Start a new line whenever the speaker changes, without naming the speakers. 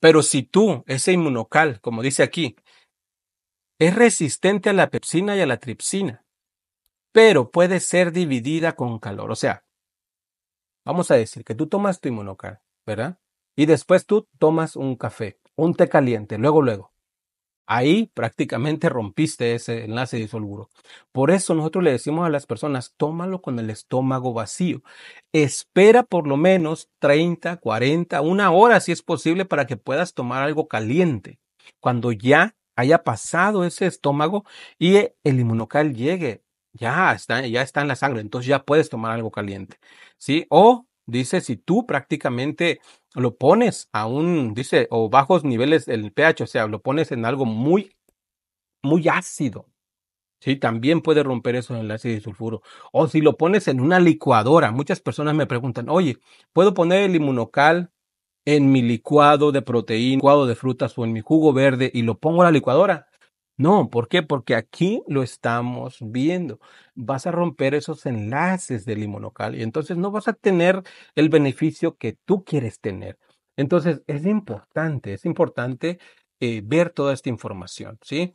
Pero si tú, ese inmunocal, como dice aquí, es resistente a la pepsina y a la tripsina, pero puede ser dividida con calor. O sea, vamos a decir que tú tomas tu inmunocal, ¿verdad? Y después tú tomas un café, un té caliente, luego, luego. Ahí prácticamente rompiste ese enlace de Por eso nosotros le decimos a las personas, tómalo con el estómago vacío. Espera por lo menos 30, 40, una hora si es posible para que puedas tomar algo caliente. Cuando ya haya pasado ese estómago y el inmunocal llegue, ya está, ya está en la sangre, entonces ya puedes tomar algo caliente. ¿Sí? O Dice, si tú prácticamente lo pones a un, dice, o bajos niveles del pH, o sea, lo pones en algo muy, muy ácido. Sí, también puede romper eso el ácido y sulfuro. O si lo pones en una licuadora. Muchas personas me preguntan, oye, ¿puedo poner el inmunocal en mi licuado de proteína, licuado de frutas o en mi jugo verde y lo pongo a la licuadora? No, ¿por qué? Porque aquí lo estamos viendo. Vas a romper esos enlaces del inmunocal y entonces no vas a tener el beneficio que tú quieres tener. Entonces es importante, es importante eh, ver toda esta información, ¿sí?